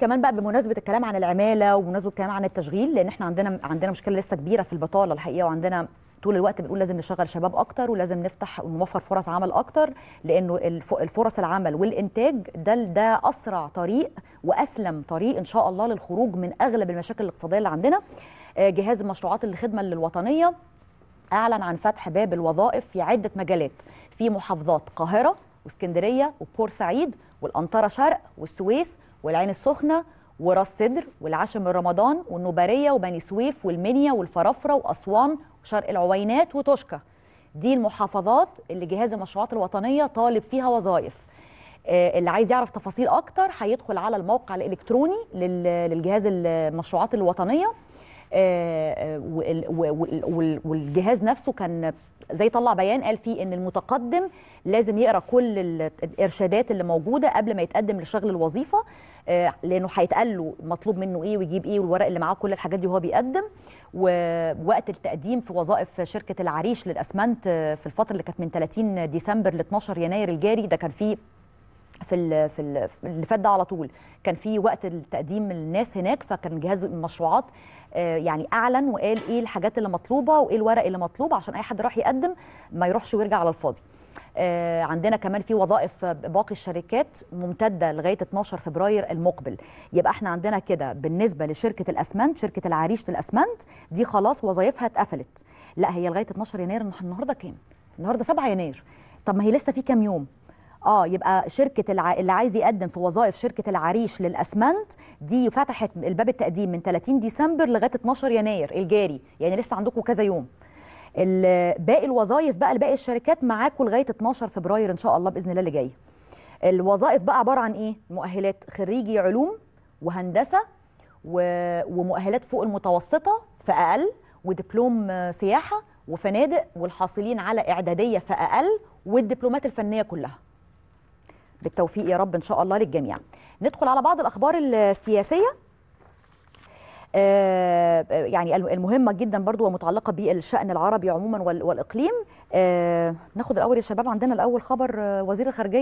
كمان بقى بمناسبه الكلام عن العماله وبمناسبه الكلام عن التشغيل لان احنا عندنا عندنا مشكله لسه كبيره في البطاله الحقيقه وعندنا طول الوقت بنقول لازم نشغل شباب اكتر ولازم نفتح ونوفر فرص عمل اكتر لانه الفرص العمل والانتاج ده ده اسرع طريق واسلم طريق ان شاء الله للخروج من اغلب المشاكل الاقتصاديه اللي عندنا آه، جهاز مشروعات الخدمه الوطنيه اعلن عن فتح باب الوظائف في عده مجالات في محافظات القاهره واسكندريه وبورسعيد والانطره شرق والسويس والعين السخنه وراس صدر والعشم من رمضان والنوباريه وبني سويف والمنيا والفرافره واسوان وشرق العوينات وتوشكا دي المحافظات اللي جهاز المشروعات الوطنيه طالب فيها وظائف آه، اللي عايز يعرف تفاصيل اكتر هيدخل على الموقع الالكتروني للجهاز المشروعات الوطنيه آه، آه، والجهاز نفسه كان زي طلع بيان قال فيه ان المتقدم لازم يقرا كل الارشادات اللي موجوده قبل ما يتقدم لشغل الوظيفه آه، لانه هيتقال له مطلوب منه ايه ويجيب ايه والورق اللي معاه كل الحاجات دي وهو بيقدم ووقت التقديم في وظائف شركه العريش للاسمنت في الفتره اللي كانت من 30 ديسمبر ل 12 يناير الجاري ده كان فيه في في اللي فات ده على طول كان في وقت تقديم الناس هناك فكان جهاز المشروعات آه، يعني اعلن وقال ايه الحاجات اللي مطلوبه وايه الورق اللي مطلوب عشان اي حد راح يقدم ما يروحش ويرجع على الفاضي آه، عندنا كمان في وظائف باقي الشركات ممتده لغايه 12 فبراير المقبل يبقى احنا عندنا كده بالنسبه لشركه الاسمنت شركه العريش للاسمنت دي خلاص وظائفها اتقفلت لا هي لغايه 12 يناير النهارده كام النهارده 7 يناير طب ما هي لسه في كام يوم اه يبقى شركه الع... اللي عايز يقدم في وظائف شركه العريش للاسمنت دي فتحت الباب التقديم من 30 ديسمبر لغايه 12 يناير الجاري يعني لسه عندكم كذا يوم باقي الوظائف بقى لباقي الشركات معاكم لغايه 12 فبراير ان شاء الله باذن الله اللي جاي الوظائف بقى عباره عن ايه مؤهلات خريجي علوم وهندسه و... ومؤهلات فوق المتوسطه فاقل ودبلوم سياحه وفنادق والحاصلين على اعداديه فاقل والدبلومات الفنيه كلها بالتوفيق يا رب ان شاء الله للجميع ندخل على بعض الاخبار السياسيه آه، يعني المهمة جدا برضو ومتعلقة بالشأن العربي عموما والإقليم آه، ناخد الأول يا شباب عندنا الأول خبر آه، وزير الخارجية